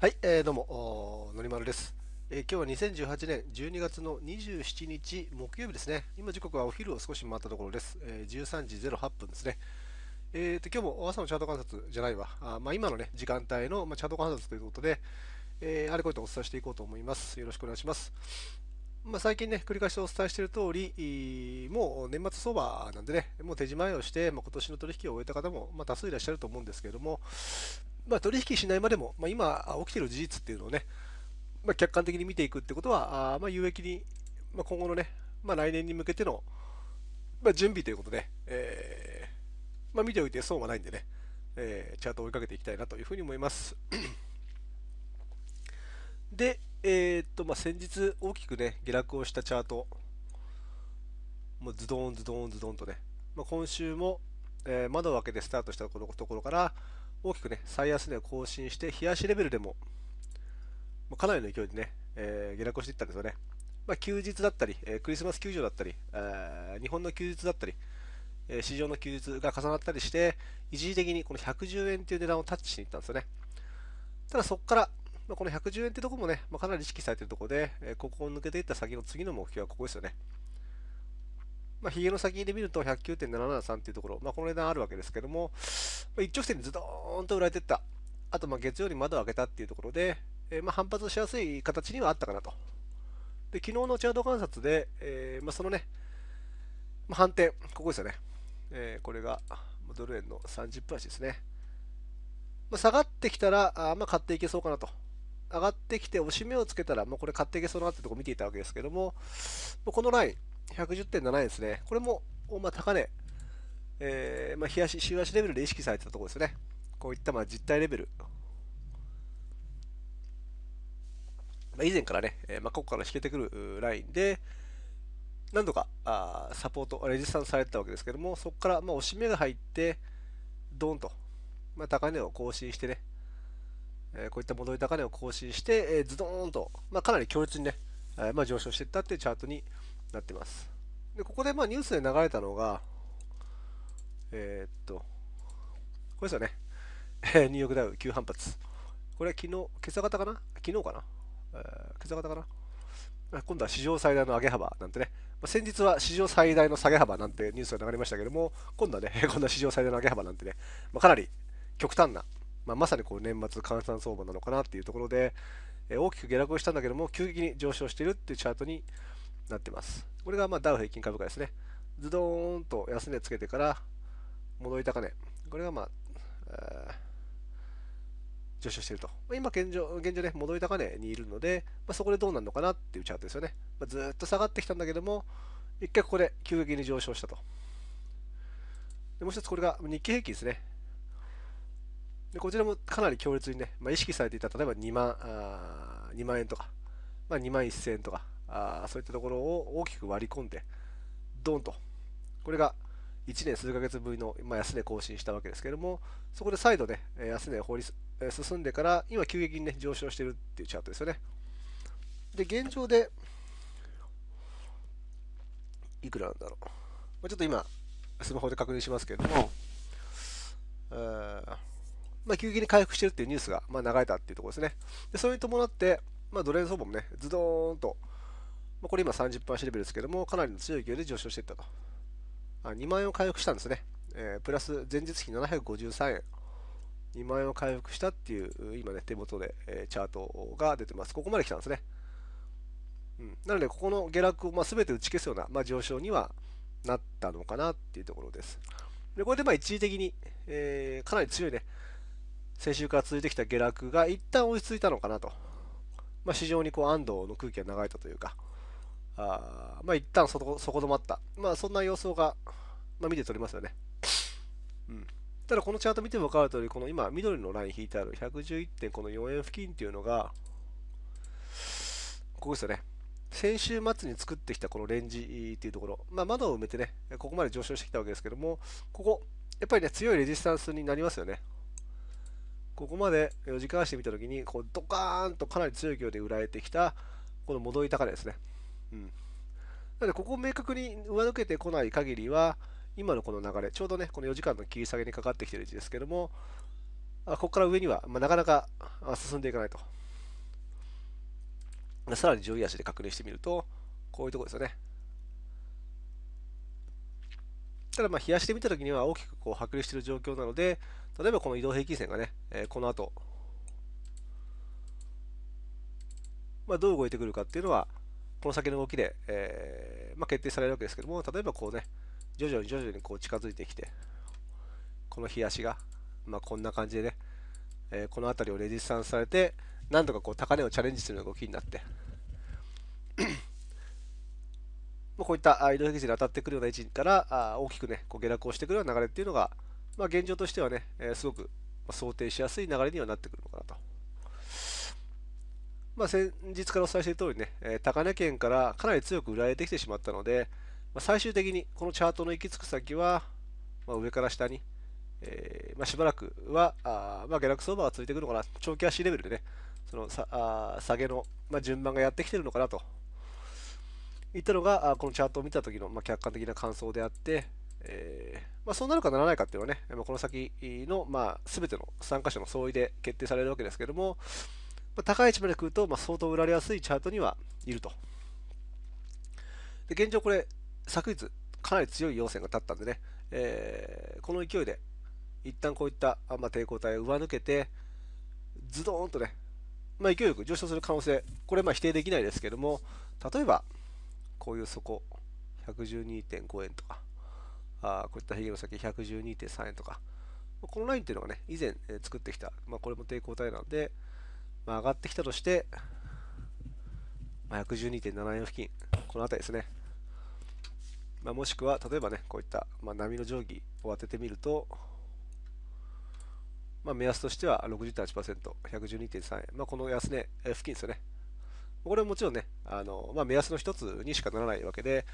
はい、えー、どうも、のりまるです、えー、今日は2018年12月の27日木曜日ですね。今時刻はお昼を少し回ったところです。えー、13時08分ですね。えーと、今日も朝のチャート観察じゃないわ。あまあ、今の、ね、時間帯の、まあ、チャート観察ということで、えー、あれこれとお伝えしていこうと思います。よろしくお願いします。まあ、最近ね、繰り返しお伝えしている通り、もう年末相場なんでね、もう手仕まいをして、まあ、今年の取引を終えた方も、まあ、多数いらっしゃると思うんですけれども、まあ、取引しないまでも、まあ、今起きてる事実っていうのをね、まあ、客観的に見ていくってことは、あまあ、有益に、まあ、今後のね、まあ、来年に向けての、まあ、準備ということで、えーまあ、見ておいて損はないんでね、えー、チャートを追いかけていきたいなというふうに思います。で、えー、っとまあ、先日大きくね、下落をしたチャート、もうズドンズドンズドンとね、まあ、今週も、えー、窓を開けてスタートしたところから、大きくね、最安値を更新して、冷やしレベルでも、かなりの勢いでね、えー、下落していったんですよね。まあ、休日だったり、えー、クリスマス休場だったり、えー、日本の休日だったり、え市場の休日が重なったりして、一時的にこの110円という値段をタッチしに行ったんですよね。ただそこから、まあ、この110円ってとこもね、まあ、かなり意識されてるとこで、えここを抜けていった先の次の目標はここですよね。まあ、ヒゲの先で見ると109.773っていうところ、まあ、この値段あるわけですけども、まあ、一直線にズドーンと売られていった。あと、まあ、月曜に窓を開けたっていうところで、えー、まあ、反発しやすい形にはあったかなと。で、昨日のチャート観察で、えー、まあ、そのね、まあ、反転、ここですよね。えー、これが、ドル円の30分足ですね。まあ、下がってきたら、あまあ、買っていけそうかなと。上がってきて、押し目をつけたら、まあ、これ買っていけそうなってとこ見ていたわけですけども、このライン、110.7円ですね。これも、まあ、高値、えー、まあ、日足、週足レベルで意識されてたところですね。こういったまあ実態レベル。まあ、以前からね、えー、まあ、ここから引けてくるラインで、何度かあサポート、レジスタンスされてたわけですけども、そこからまあ押し目が入って、ドーンと、まあ、高値を更新してね、えー、こういった戻り高値を更新して、えー、ズドーンと、まあ、かなり強烈にね、えーまあ、上昇していったっていうチャートになってます。で、ここでまあニュースで流れたのが、えー、っと、これですよね。ニューヨークダウ急反発。これは昨日、今朝方かな昨日かな、えー、今朝方かな今度は史上最大の上げ幅なんてね、ま先日は史上最大の下げ幅なんてニュースが流れましたけども、今度はね、今度は史上最大の上げ幅なんてね、まあ、かなり極端な、まあ、まさにこう年末換算相場なのかなっていうところで、え大きく下落をしたんだけども、急激に上昇しているっていうチャートになってます。これがまあダウ平均株価ですね。ズドーンと安値つけてから戻り高値。これがまあ、えー、上昇していると。今現状、現状ね、戻り高値にいるので、まあ、そこでどうなるのかなっていうチャートですよね。まあ、ずっと下がってきたんだけども、一回ここで急激に上昇したと。でもう一つこれが日経平均ですね。でこちらもかなり強烈にね、まあ、意識されていた、例えば2万あ2万円とか、まあ、2万1000円とか、あそういったところを大きく割り込んで、ドンと、これが1年数ヶ月ぶりの、安値更新したわけですけれども、そこで再度ね、安値を放り進んでから、今急激にね、上昇してるっていうチャートですよね。で、現状で、いくらなんだろう。まあ、ちょっと今、スマホで確認しますけれども、まあ、急激に回復してるっていうニュースが、まあ、流れたっていうところですね。でそれに伴って、まあ、ドルン相場もね、ズドーンと、まこれ今30%足レベルですけども、かなりの強い勢いで上昇していったと。あ2万円を回復したんですね。えー、プラス前日比753円。2万円を回復したっていう、今ね、手元で、えー、チャートが出てます。ここまで来たんですね。うん、なので、ここの下落を、まあ、全て打ち消すような、まあ、上昇にはなったのかなっていうところです。でこれでまあ一時的に、えー、かなり強いね、先週から続いてきた下落が一旦落ち着いたのかなと。まあ、市場にこう安堵の空気が流れたというか、あまあ一旦そこそこ止まった、まあ、そんな様相が、まあ、見て取れますよね。うん、ただこのチャート見ても分かる通り、この今緑のライン引いてある111.4円付近っていうのが、ここですよね。先週末に作ってきたこのレンジっていうところ、まあ、窓を埋めてね、ここまで上昇してきたわけですけども、ここ、やっぱりね、強いレジスタンスになりますよね。ここまで4時間足で見たときに、こうドカーンとかなり強い勢いで売られてきた、この戻り高値ですね。うん。なので、ここを明確に上抜けてこない限りは、今のこの流れ、ちょうどね、この4時間の切り下げにかかってきてる位置ですけども、あここから上には、まあ、なかなか進んでいかないと。さらに上位足で確認してみると、こういうとこですよね。ただまあ冷やしてみたときには大きくこう剥離している状況なので、例えばこの移動平均線がね、えー、この後、まあ、どう動いてくるかっていうのは、この先の動きで、えー、まあ、決定されるわけですけども、例えばこうね、徐々に徐々にこう近づいてきて、この日足が、まあ、こんな感じでね、えー、この辺りをレジスタンスされて、何とかこう高値をチャレンジする動きになって、まあ、こういった移動平均線に当たってくるような位置からあ大きくね、こう下落をしてくるような流れっていうのが、まあ、現状としてはね、えー、すごく想定しやすい流れにはなってくるのかなと。まあ、先日からお伝えしている通りね、え高値圏からかなり強く売られてきてしまったので、まあ、最終的にこのチャートの行き着く先は、まあ、上から下に、えー、ましばらくはあ、ま下落相場が続いてくるのかな、長期足レベルでね、そのさあ下げの、ま順番がやってきてるのかなといったのが、このチャートを見た時の、ま客観的な感想であって、えー、まあ、そうなるかならないかっていうのはね、この先の、まあ、全ての参加者の相違で決定されるわけですけども、まあ、高い位置まで来ると、まあ、相当売られやすいチャートにはいると。で現状これ、昨日かなり強い陽線が立ったんでね、えー、この勢いで一旦こういった、まあ、抵抗体を上抜けて、ズドーンとね、まあ、勢いよく上昇する可能性、これまあ否定できないですけども、例えばこういう底、112.5円とか、あこういったヒゲの先、112.3円とか、このラインっていうのがね、以前、え作ってきた、まあ、これも抵抗体なんで、まあ、上がってきたとして、まあ、112.7円付近、この辺りですね。まあ、もしくは、例えばね、こういった、まあ、波の定規を当ててみると、まあ、目安としては60.8%、112.3円。まあ、この安値、付近ですよね。これはもちろんね、あのまあ、目安の一つにしかならないわけで、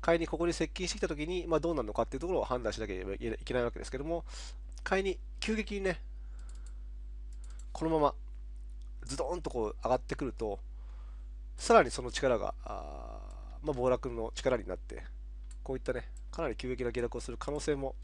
買いにここに接近してきたときに、まあ、どうなるのかっていうところを判断しなきゃいけないわけですけども、買いに急激にね、このままズドンとこう上がってくるとさらにその力があ、まあ、暴落の力になってこういったねかなり急激な下落をする可能性も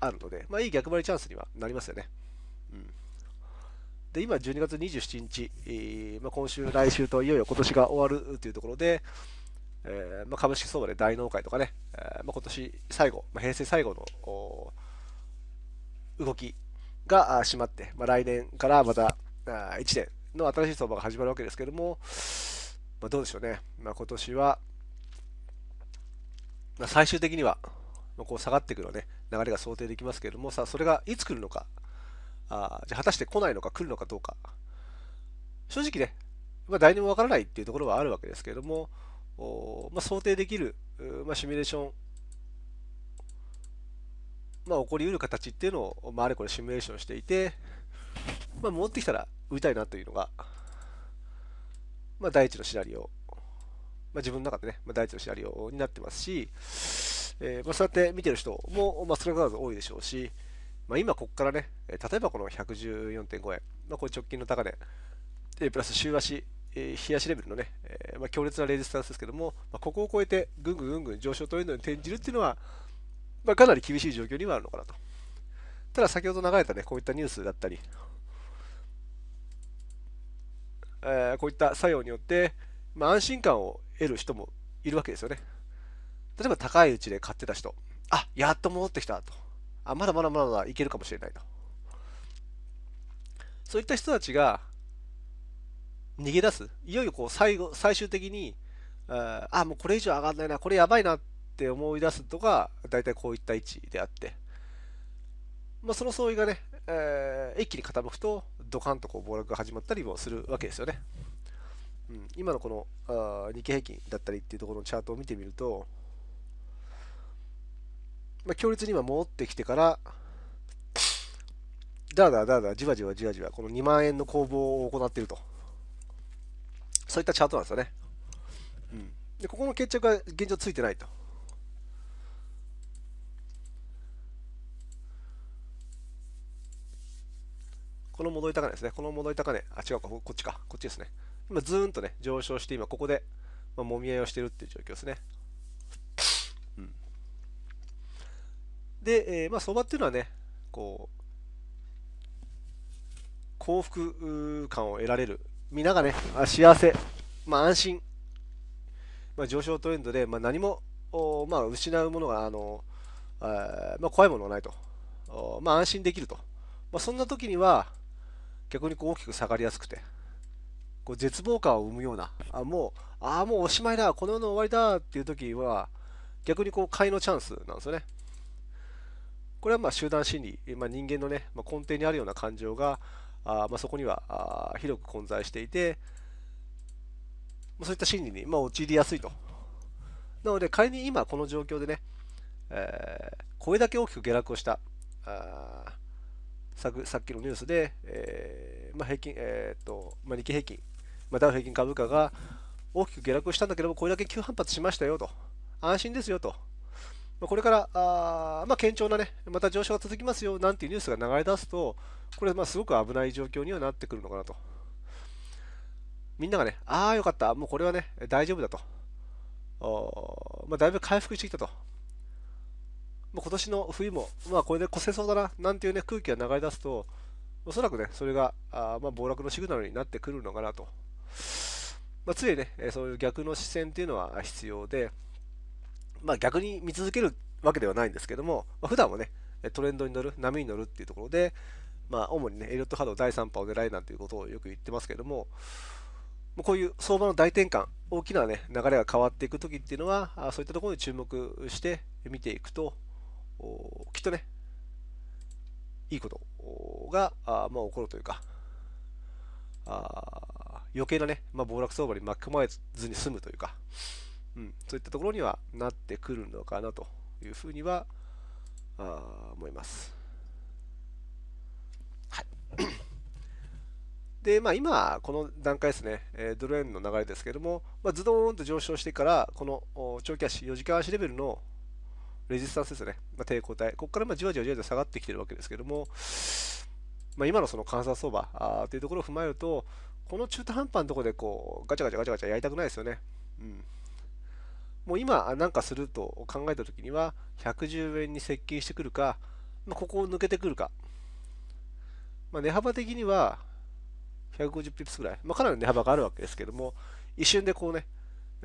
あるので、まあ、いい逆張りチャンスにはなりますよね。うん、で今12月27日、えー、まあ、今週、来週といよいよ今年が終わるというところで、えー、まあ、株式相場で大納会とかね、えー、まあ、今年最後、まあ、平成最後の動きが閉まって、ま来年からまたあ1年の新しい相場が始まるわけですけども、まあ、どうでしょうね、まあ、今年は、まあ、最終的にはこう下がっていくのね流れが想定できますけれどもさあそれがいつ来るのかあじゃ果たして来ないのか来るのかどうか正直ね、まあ、誰にもわからないっていうところはあるわけですけれどもお、まあ、想定できる、まあ、シミュレーションまあ、起こりうる形っていうのを、まあ、あれこれシミュレーションしていて、まあ、持ってきたら売りたいなというのが、まあ、第一のシナリオ、まあ、自分の中でね、まあ、第一のシナリオになってますし、えー、まあ、そうやって見てる人も、まあ、少なからず多いでしょうし、まあ、今ここからね、例えばこの114.5円、まあ、これ直近の高値、でプラス週足、え冷やしレベルのね、えまあ、強烈なレジスタンスですけども、まあ、ここを超えてぐんぐんぐんぐん上昇トレンドに転じるっていうのは、まあ、かなり厳しい状況にはあるのかなと。ただ先ほど流れたね、こういったニュースだったり、えー、こういった作用によって、まあ、安心感を得る人もいるわけですよね。例えば高いうちで買ってた人、あやっと戻ってきたと。あまだまだまだまだいけるかもしれないと。そういった人たちが逃げ出す。いよいよこう最後最終的に、ああ、もうこれ以上上がんないな、これやばいなって思い出すとか、大体こういった位置であって、まあ、その相違がね、えー、一気に傾くと、ドカンとこう暴落が始まったりもするわけですよね。うん、今のこのあ日経平均だったりっていうところのチャートを見てみると、まあ、強烈に今戻ってきてから、だだだだじわじわじわじわ、この2万円の攻防を行っていると。そういったチャートなんですよね。うん、でここの決着が現状ついてないと。この戻り高値ですね。この戻り高値、あ、違うか、こっちか、こっちですね。今、ずーんとね、上昇して、今、ここで、まあ、もみ合いをしてるっていう状況ですね。うん、で、えー、まあ、相場っていうのはね、こう、幸福感を得られる。皆がね、あ幸せ、まあ、安心、まあ、上昇トレンドで、まあ、何も、まあ、失うものが、あの、あまあ、怖いものはないと。まあ、安心できると。まあ、そんな時には、逆にこう大きく下がりやすくてこう絶望感を生むようなあもうああもうおしまいだこの世の終わりだっていう時は逆にこう買いのチャンスなんですよねこれはまあ集団心理、まあ、人間のね、まあ、根底にあるような感情があまあそこにはあ広く混在していてそういった心理にまあ陥りやすいとなので仮に今この状況でね、えー、これだけ大きく下落をしたあさっきのニュースで、えー、まあ、平均、えー、っと、まあ、日経平均、まあ、ダウ平均株価が大きく下落したんだけども、これだけ急反発しましたよと、安心ですよと、まこれから、あまあ、堅調なね、また上昇が続きますよなんていうニュースが流れ出すと、これ、ますごく危ない状況にはなってくるのかなと。みんながね、ああ、よかった、もうこれはね、大丈夫だと。まあ、だいぶ回復してきたと。今年の冬も、まあ、これで越せそうだななんていう、ね、空気が流れ出すと、おそらくね、それがあまあ、暴落のシグナルになってくるのかなと。まあ、常にね、そういう逆の視線っていうのは必要で、まあ、逆に見続けるわけではないんですけども、まあ、普段はね、トレンドに乗る、波に乗るっていうところで、まあ、主にね、エリオット波動第3波を狙いなんていうことをよく言ってますけども、こういう相場の大転換、大きな、ね、流れが変わっていくときっていうのは、そういったところに注目して見ていくときっとね、いいことが、あまあ、起こるというか、あ余計なね、まあ、暴落相場に巻き込まれずに済むというか、うん、そういったところにはなってくるのかなというふうにはあ思います。はい、で、まあ、今、この段階ですね、えー、ドル円の流れですけれども、まあ、ズドーンと上昇してから、この長期足、4時間足レベルのレジスタンスですね、まあ、抵抗体、ここからまじわじわじわじわ下がってきてるわけですけども、まあ、今のその観察相場あというところを踏まえると、この中途半端のところでこうガチャガチャガチャガチャやりたくないですよね。うん、もう今、なんかすると考えたときには、110円に接近してくるか、まあ、ここを抜けてくるか、まあ、値幅的には150ピプスぐらい、まあ、かなり値幅があるわけですけども、一瞬でこうね、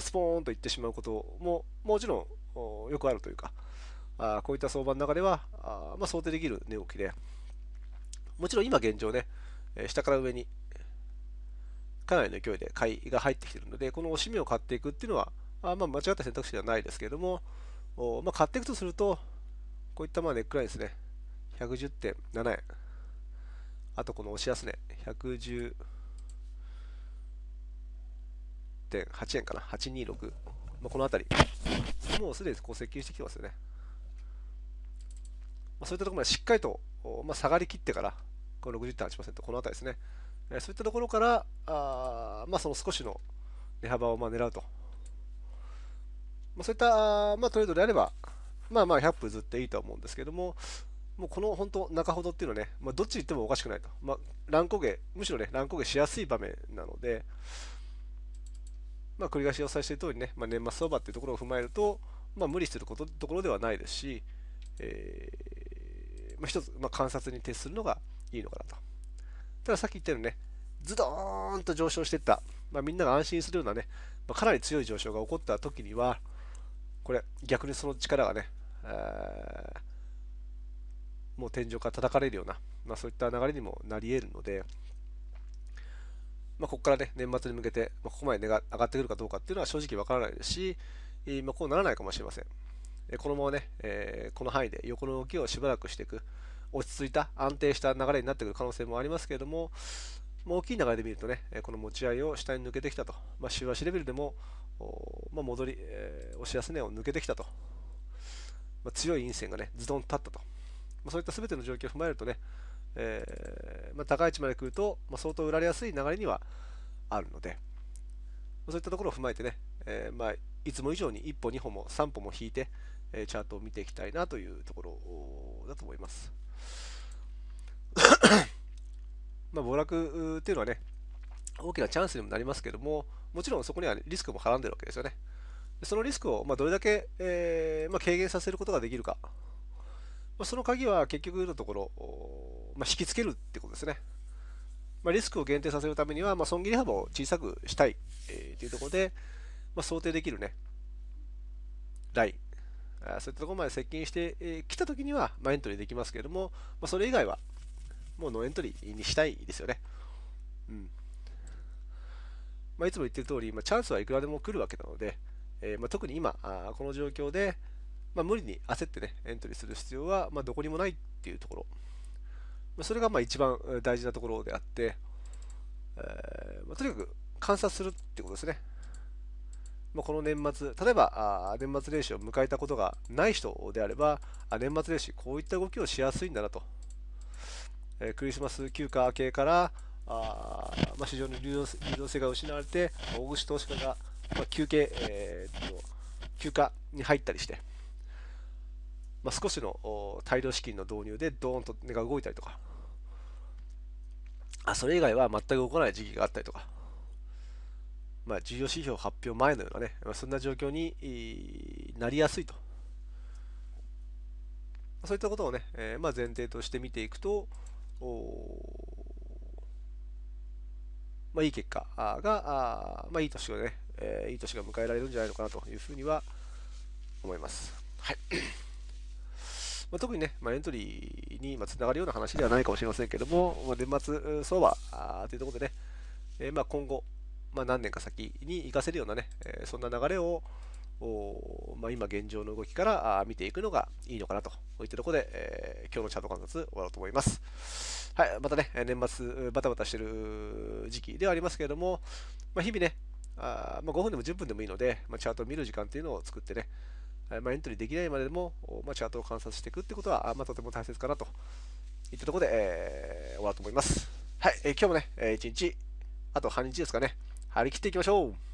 スポーンといってしまうことももちろんよくあるというか、あこういった相場の中ではあ、まあ、想定できる値動きで、もちろん今現状ね、下から上にかなりの勢いで買いが入ってきているので、この押し目を買っていくっていうのは、あまあ、間違った選択肢ではないですけれども、おまあ、買っていくとすると、こういったまあネックラインですね、110.7円、あとこの押し安値、110.8円かな、826、まあ、この辺り、もうすでにこう接近してきてますよね。まあ、そういったところまでしっかりと、まあ、下がりきってから、この60.8%、この辺りですね、えー、そういったところから、あまあ、その少しの値幅をまあ狙うと。まあ、そういった、まあ、トレードであれば、まあまあ100歩譲っていいと思うんですけども、もうこの本当中ほどっていうのはね、まあ、どっち行ってもおかしくないと。まあ、乱高下、むしろね、乱高下しやすい場面なので、まあ、繰り返しお伝えしている通りね、まあ、年末相場っていうところを踏まえると、まあ、無理してることところではないですし、えーまあ、一つ、まあ、観察に徹するのがいいのかなと。たださっき言ったようにね、ズドーンと上昇していった、まあ、みんなが安心するようなね、まあ、かなり強い上昇が起こった時には、これ逆にその力がね、えー、もう天井から叩かれるような、まあ、そういった流れにもなり得るので、まあ、ここからね、年末に向けて、まあ、ここまで値が上がってくるかどうかっていうのは正直わからないですし、まあ、こうならないかもしれません。このままね、えこの範囲で横の動きをしばらくしていく、落ち着いた安定した流れになってくる可能性もありますけれども、大きい流れで見るとね、この持ち合いを下に抜けてきたと、まあ、週足レベルでも、まあ、戻り、えー、押し安値を抜けてきたと、まあ、強い陰線がね、ズドンと立ったと、まそういったすべての状況を踏まえるとね、えー、ま高い位置まで来ると、ま相当売られやすい流れにはあるので、まそういったところを踏まえてね、えー、まいつも以上に1歩、2歩も3歩も引いて、えチャートを見ていきたいなというところだと思います。まあ、暴落っていうのはね、大きなチャンスにもなりますけども、もちろんそこにはリスクもはらんでるわけですよね。そのリスクをまどれだけ、えー、まあ、軽減させることができるか。まあ、その鍵は結局のところ、まあ、引きつけるってことですね。まリスクを限定させるためには、ま損切り幅を小さくしたい、えー、というところで、ま想定できるね、ラインそういったところまで接近してきたときには、まあ、エントリーできますけれども、まあ、それ以外はもうノーエントリーにしたいですよね。うんまあ、いつも言ってる通り、まあ、チャンスはいくらでも来るわけなので、えー、まあ、特に今あ、この状況で、まあ、無理に焦ってね、エントリーする必要は、まどこにもないっていうところ、まそれがまあ一番大事なところであって、えー、まとにかく観察するってことですね。まあ、この年末、例えば年末年始を迎えたことがない人であれば、年末年始、こういった動きをしやすいんだなと。えー、クリスマス休暇明けからあ、まあ、市場の流動流動性が失われて、大口投資家が、まあ、休憩、えー、と休暇に入ったりして、まあ、少しの大量資金の導入でドーンと値が動いたりとか、あそれ以外は全く動かない時期があったりとか。まあ、重要指標発表前のようなね、まあ、そんな状況になりやすいと。そういったことをね、えー、まあ、前提として見ていくと、まあ、いい結果が、あまあ、いい年がね、えー、いい年が迎えられるんじゃないのかなというふうには思います。はいまあ、特にね、まあ、エントリーにつながるような話ではないかもしれませんけども、まあ、年末相場というところでね、えー、まあ今後、まあ、何年か先に行かせるようなね、えそんな流れをまあ、今現状の動きから見ていくのがいいのかなといったところで、えー、今日のチャート観察終わろうと思います。はい、またね、年末バタバタしてる時期ではありますけれども、まあ、日々ね、あまあ、5分でも10分でもいいので、まあ、チャートを見る時間っていうのを作ってね、まあ、エントリーできないまででも、まあ、チャートを観察していくってことは、まあ、とても大切かなといったところで、えー、終わろうと思います。はい、えー、今日もね、えー、1日、あと半日ですかね、張り切っていきましょう